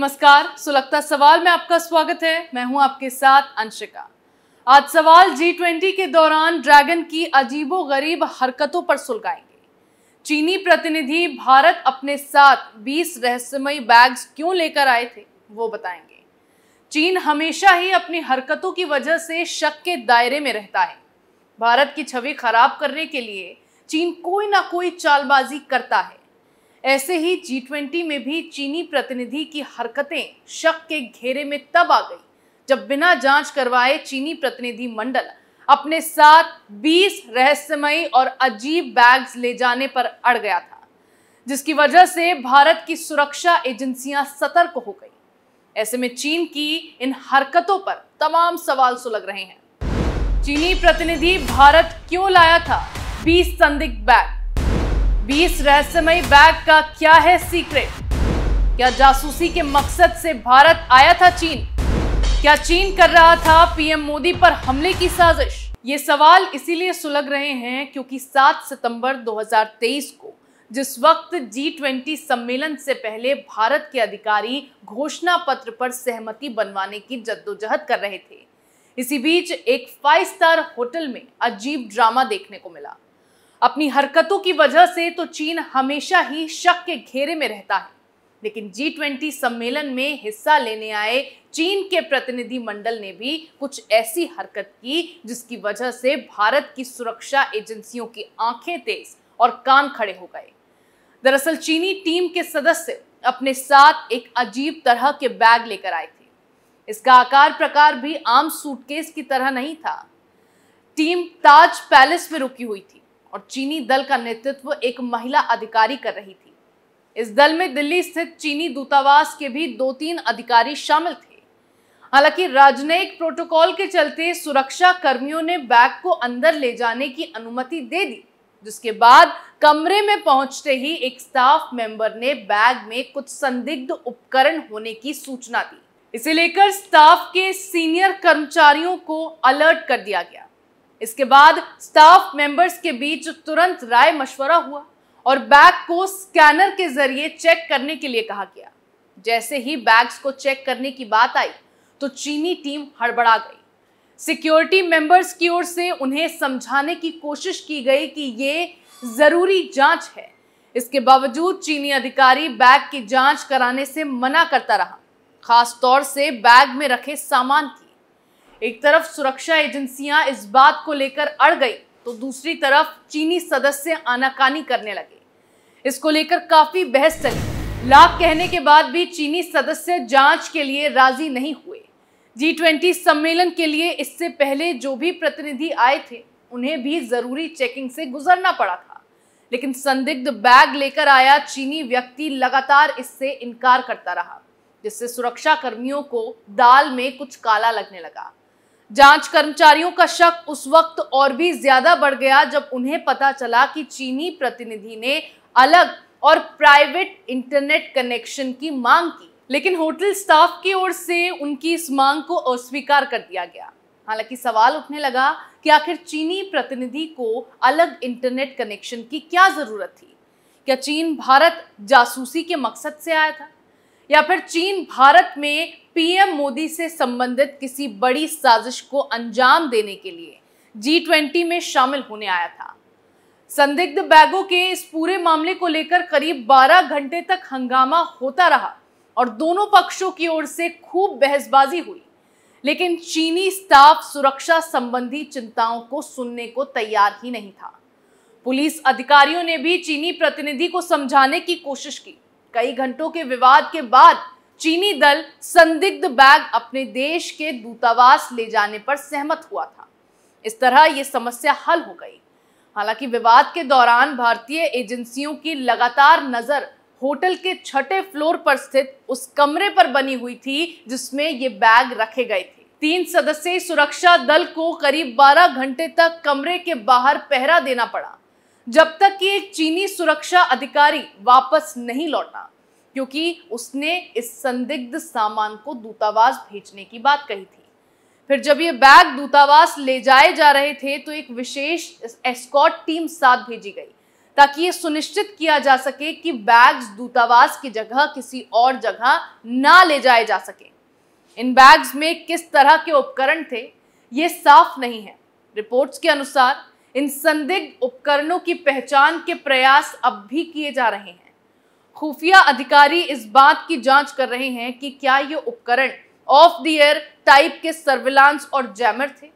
नमस्कार सुलगता सवाल में आपका स्वागत है मैं हूं आपके साथ अंशिका आज सवाल जी ट्वेंटी के दौरान ड्रैगन की अजीबो गरीब हरकतों पर सुलगाएंगे चीनी प्रतिनिधि भारत अपने साथ 20 रहस्यमय बैग्स क्यों लेकर आए थे वो बताएंगे चीन हमेशा ही अपनी हरकतों की वजह से शक के दायरे में रहता है भारत की छवि खराब करने के लिए चीन कोई ना कोई चालबाजी करता है ऐसे ही जी ट्वेंटी में भी चीनी प्रतिनिधि की हरकतें शक के घेरे में तब आ गई जब बिना जांच करवाए चीनी प्रतिनिधि मंडल अपने साथ 20 रहस्यमयी और अजीब बैग्स ले जाने पर अड़ गया था जिसकी वजह से भारत की सुरक्षा एजेंसियां सतर्क हो गई ऐसे में चीन की इन हरकतों पर तमाम सवाल सुलग रहे हैं चीनी प्रतिनिधि भारत क्यों लाया था 20 संदिग्ध बैग बीस रहस्यमय बैग का क्या है सीक्रेट क्या जासूसी के मकसद से भारत आया था चीन क्या चीन कर रहा था पीएम मोदी पर हमले की साजिश ये सवाल इसीलिए सुलग रहे हैं क्योंकि 7 सितंबर 2023 को जिस वक्त जी ट्वेंटी सम्मेलन से पहले भारत के अधिकारी घोषणा पत्र पर सहमति बनवाने की जद्दोजहद कर रहे थे इसी बीच एक फाइव स्टार होटल में अजीब ड्रामा देखने को मिला अपनी हरकतों की वजह से तो चीन हमेशा ही शक के घेरे में रहता है लेकिन जी ट्वेंटी सम्मेलन में हिस्सा लेने आए चीन के प्रतिनिधि मंडल ने भी कुछ ऐसी हरकत की जिसकी वजह से भारत की सुरक्षा एजेंसियों की आंखें तेज और कान खड़े हो गए दरअसल चीनी टीम के सदस्य अपने साथ एक अजीब तरह के बैग लेकर आए थे इसका आकार प्रकार भी आम सूटकेस की तरह नहीं था टीम ताज पैलेस में रुकी हुई थी और चीनी दल का नेतृत्व एक महिला अधिकारी कर रही थी इस दल में दिल्ली स्थित चीनी दूतावास के भी दो तीन अधिकारी शामिल थे हालांकि राजनयिक प्रोटोकॉल के चलते सुरक्षा कर्मियों ने बैग को अंदर ले जाने की अनुमति दे दी जिसके बाद कमरे में पहुंचते ही एक स्टाफ मेंबर ने बैग में कुछ संदिग्ध उपकरण होने की सूचना दी इसे लेकर स्टाफ के सीनियर कर्मचारियों को अलर्ट कर दिया गया इसके बाद स्टाफ मेंबर्स के बीच तुरंत राय मशवरा हुआ और बैग को स्कैनर के जरिए चेक करने के लिए कहा गया जैसे ही बैग्स को चेक करने की बात आई तो चीनी टीम हड़बड़ा गई सिक्योरिटी मेंबर्स की ओर से उन्हें समझाने की कोशिश की गई कि ये ज़रूरी जांच है इसके बावजूद चीनी अधिकारी बैग की जांच कराने से मना करता रहा खास तौर से बैग में रखे सामान की एक तरफ सुरक्षा एजेंसियां इस बात को लेकर अड़ गई तो दूसरी तरफ चीनी सदस्य आनाकानी करने लगे इसको लेकर काफी बहस चली लाभ कहने के बाद भी चीनी सदस्य जांच के लिए राजी नहीं हुए जी ट्वेंटी सम्मेलन के लिए इससे पहले जो भी प्रतिनिधि आए थे उन्हें भी जरूरी चेकिंग से गुजरना पड़ा था लेकिन संदिग्ध बैग लेकर आया चीनी व्यक्ति लगातार इससे इनकार करता रहा जिससे सुरक्षा कर्मियों को दाल में कुछ काला लगने लगा जांच कर्मचारियों का शक उस वक्त और भी ज्यादा बढ़ गया जब उन्हें पता चला कि चीनी प्रतिनिधि ने अलग और प्राइवेट इंटरनेट कनेक्शन की मांग की लेकिन होटल स्टाफ की ओर से उनकी इस मांग को अस्वीकार कर दिया गया हालांकि सवाल उठने लगा कि आखिर चीनी प्रतिनिधि को अलग इंटरनेट कनेक्शन की क्या जरूरत थी क्या चीन भारत जासूसी के मकसद से आया था या फिर चीन भारत में पीएम मोदी से संबंधित किसी बड़ी साजिश को अंजाम देने के लिए जी ट्वेंटी में शामिल होने आया था संदिग्ध बैगों के इस पूरे मामले को लेकर करीब 12 घंटे तक हंगामा होता रहा और दोनों पक्षों की ओर से खूब बहसबाजी हुई लेकिन चीनी स्टाफ सुरक्षा संबंधी चिंताओं को सुनने को तैयार ही नहीं था पुलिस अधिकारियों ने भी चीनी प्रतिनिधि को समझाने की कोशिश की कई घंटों के विवाद के बाद चीनी दल संदिग्ध बैग अपने देश के दूतावास ले जाने पर सहमत हुआ था इस तरह ये समस्या हल हो गई हालांकि विवाद के दौरान भारतीय एजेंसियों की लगातार नजर होटल के छठे फ्लोर पर स्थित उस कमरे पर बनी हुई थी जिसमें ये बैग रखे गए थे तीन सदस्यीय सुरक्षा दल को करीब 12 घंटे तक कमरे के बाहर पहरा देना पड़ा जब तक कि एक चीनी सुरक्षा अधिकारी वापस नहीं लौटा क्योंकि उसने इस संदिग्ध सामान को दूतावास भेजने की बात कही थी फिर जब ये बैग दूतावास ले जाए जा रहे थे तो एक विशेष एस्कॉट टीम साथ भेजी गई ताकि ये सुनिश्चित किया जा सके कि बैग्स दूतावास की जगह किसी और जगह ना ले जाए जा सके इन बैग्स में किस तरह के उपकरण थे ये साफ नहीं है रिपोर्ट्स के अनुसार इन संदिग्ध उपकरणों की पहचान के प्रयास अब भी किए जा रहे हैं खुफिया अधिकारी इस बात की जांच कर रहे हैं कि क्या ये उपकरण ऑफ द एयर टाइप के सर्विलांस और जैमर थे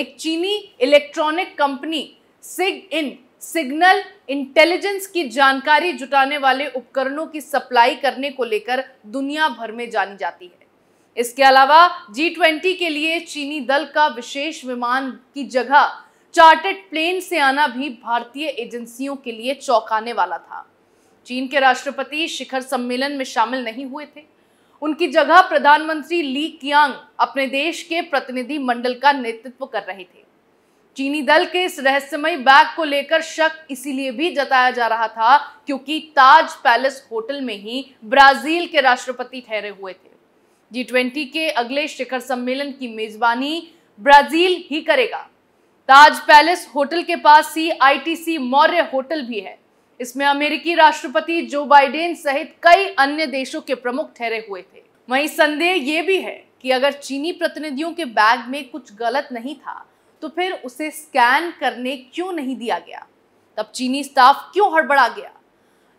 एक चीनी इलेक्ट्रॉनिक कंपनी सिग इन सिग्नल इंटेलिजेंस की जानकारी जुटाने वाले उपकरणों की सप्लाई करने को लेकर दुनिया भर में जानी जाती है इसके अलावा जी ट्वेंटी के लिए चीनी दल का विशेष विमान की जगह चार्टेड प्लेन से आना भी भारतीय एजेंसियों के लिए चौंकाने वाला था चीन के राष्ट्रपति शिखर सम्मेलन में शामिल नहीं हुए थे उनकी जगह प्रधानमंत्री ली कियांग अपने देश के प्रतिनिधि मंडल का नेतृत्व कर रहे थे चीनी दल के इस रहस्यमय बैग को लेकर शक इसीलिए भी जताया जा रहा था क्योंकि ताज पैलेस होटल में ही ब्राजील के राष्ट्रपति ठहरे हुए थे जी ट्वेंटी के अगले शिखर सम्मेलन की मेजबानी ब्राजील ही करेगा ताज पैलेस होटल के पास ही आईटीसी मौर्य होटल भी है इसमें अमेरिकी राष्ट्रपति जो बाइडेन सहित कई अन्य देशों के प्रमुख ठहरे हुए थे वहीं संदेह ये भी है कि अगर चीनी प्रतिनिधियों के बैग में कुछ गलत नहीं था तो फिर उसे स्कैन करने क्यों नहीं दिया गया तब चीनी स्टाफ क्यों हड़बड़ा गया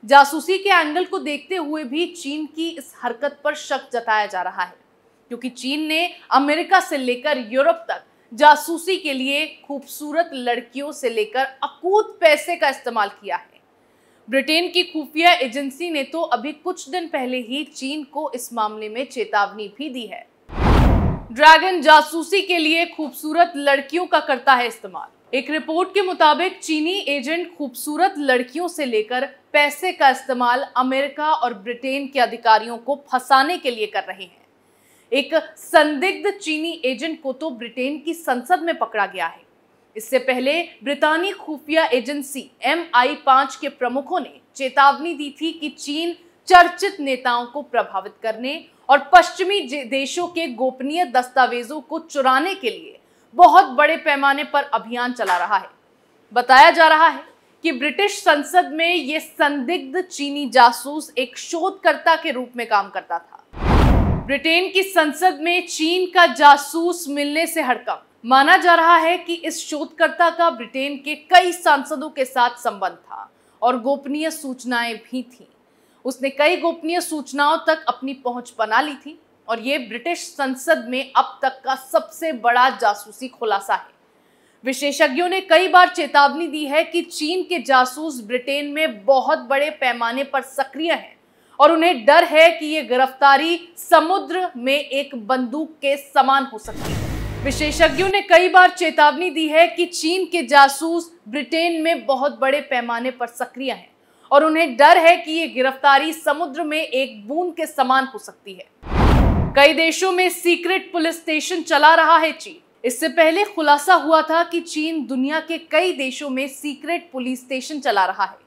जासूसी के एंगल को देखते हुए भी चीन की इस हरकत पर शक जताया जा रहा है क्योंकि चीन ने अमेरिका से लेकर यूरोप तक जासूसी के लिए खूबसूरत लड़कियों से लेकर अकूत पैसे का इस्तेमाल किया है ब्रिटेन की खुफिया एजेंसी ने तो अभी कुछ दिन पहले ही चीन को इस मामले में चेतावनी भी दी है ड्रैगन जासूसी के लिए खूबसूरत लड़कियों का करता है इस्तेमाल एक रिपोर्ट के मुताबिक चीनी एजेंट खूबसूरत लड़कियों से लेकर पैसे का इस्तेमाल अमेरिका और ब्रिटेन के अधिकारियों को फंसाने के लिए कर रहे हैं एक संदिग्ध चीनी एजेंट को तो ब्रिटेन की संसद में पकड़ा गया है इससे पहले ब्रितानी खुफिया एजेंसी एम आई पांच के प्रमुखों ने चेतावनी दी थी कि चीन चर्चित नेताओं को प्रभावित करने और पश्चिमी देशों के गोपनीय दस्तावेजों को चुराने के लिए बहुत बड़े पैमाने पर अभियान चला रहा है बताया जा रहा है कि ब्रिटिश संसद में ये संदिग्ध चीनी जासूस एक शोधकर्ता के रूप में काम करता था ब्रिटेन की संसद में चीन का जासूस मिलने से हड़कम माना जा रहा है कि इस शोधकर्ता का ब्रिटेन के कई सांसदों के साथ संबंध था और गोपनीय सूचनाएं भी थीं उसने कई गोपनीय सूचनाओं तक अपनी पहुंच बना ली थी और ये ब्रिटिश संसद में अब तक का सबसे बड़ा जासूसी खुलासा है विशेषज्ञों ने कई बार चेतावनी दी है कि चीन के जासूस ब्रिटेन में बहुत बड़े पैमाने पर सक्रिय हैं और उन्हें डर है कि ये गिरफ्तारी समुद्र में एक बंदूक के समान हो सकती है विशेषज्ञों ने कई बार चेतावनी दी है कि चीन के जासूस ब्रिटेन में बहुत बड़े पैमाने पर सक्रिय हैं और उन्हें डर है कि ये गिरफ्तारी समुद्र में एक बूंद के समान हो सकती है कई देशों में सीक्रेट पुलिस स्टेशन चला रहा है चीन इससे पहले खुलासा हुआ था कि चीन दुनिया के कई देशों में सीक्रेट पुलिस स्टेशन चला रहा है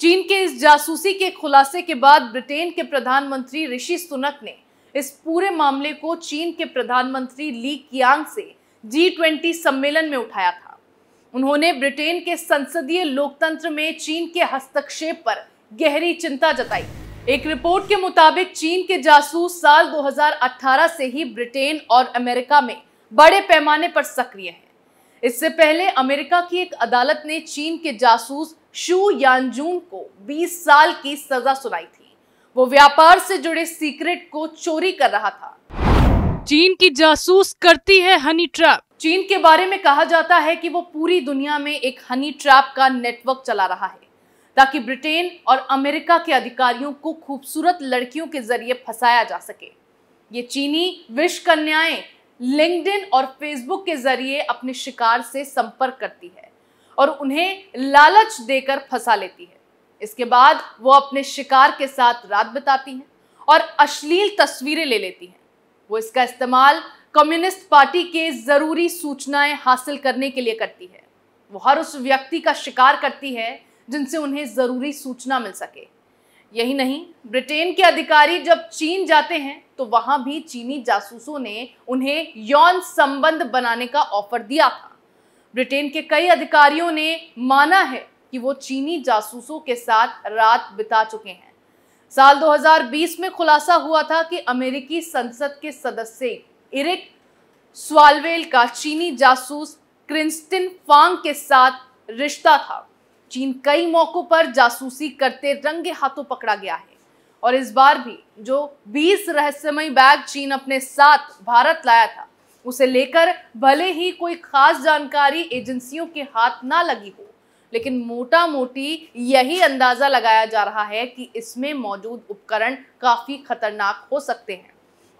चीन के इस जासूसी के खुलासे के बाद ब्रिटेन के प्रधानमंत्री ऋषि सुनक ने इस पूरे मामले को चीन के प्रधानमंत्री ली कियांग से जी ट्वेंटी सम्मेलन में उठाया था उन्होंने ब्रिटेन के संसदीय लोकतंत्र में चीन के हस्तक्षेप पर गहरी चिंता जताई एक रिपोर्ट के मुताबिक चीन के जासूस साल 2018 से ही ब्रिटेन और अमेरिका में बड़े पैमाने पर सक्रिय हैं इससे पहले अमेरिका की एक अदालत ने चीन के जासूस शू यानजून को 20 साल की सजा सुनाई थी वो व्यापार से जुड़े सीक्रेट को चोरी कर रहा था चीन की जासूस करती है हनी ट्रैप चीन के बारे में कहा जाता है कि वो पूरी दुनिया में एक हनी ट्रैप का नेटवर्क चला रहा है ताकि ब्रिटेन और अमेरिका के अधिकारियों को खूबसूरत लड़कियों के जरिए फंसाया जा सके ये चीनी विष कन्याएं लिंक्डइन और फेसबुक के जरिए अपने शिकार से संपर्क करती है और उन्हें लालच देकर फंसा लेती है इसके बाद वो अपने शिकार के साथ रात बिताती हैं और अश्लील तस्वीरें ले लेती हैं वो इसका इस्तेमाल कम्युनिस्ट पार्टी के ज़रूरी सूचनाएं हासिल करने के लिए करती है वो हर उस व्यक्ति का शिकार करती है जिनसे उन्हें ज़रूरी सूचना मिल सके यही नहीं ब्रिटेन के अधिकारी जब चीन जाते हैं तो वहाँ भी चीनी जासूसों ने उन्हें यौन संबंध बनाने का ऑफर दिया था ब्रिटेन के कई अधिकारियों ने माना है कि वो चीनी जासूसों के साथ रात बिता चुके हैं साल 2020 में खुलासा हुआ था कि अमेरिकी संसद के सदस्य इरिक स्वालवेल का चीनी जासूस क्रिंस्टिन फांग के साथ रिश्ता था चीन कई मौकों पर जासूसी करते रंगे हाथों पकड़ा गया है और इस बार भी जो 20 रहस्यमय बैग चीन अपने साथ भारत लाया था उसे लेकर भले ही कोई खास जानकारी एजेंसियों के हाथ ना लगी हो लेकिन मोटा मोटी यही अंदाज़ा लगाया जा रहा है कि इसमें मौजूद उपकरण काफ़ी खतरनाक हो सकते हैं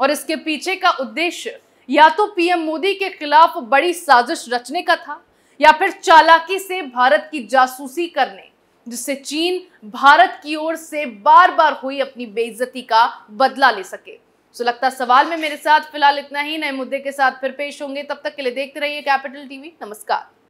और इसके पीछे का उद्देश्य या तो पीएम मोदी के खिलाफ बड़ी साजिश रचने का था या फिर चालाकी से भारत की जासूसी करने जिससे चीन भारत की ओर से बार बार हुई अपनी बेइज्जती का बदला ले सके सो लगता सवाल में मेरे साथ फिलहाल इतना ही नए मुद्दे के साथ फिर पेश होंगे तब तक के लिए देखते रहिए कैपिटल टीवी नमस्कार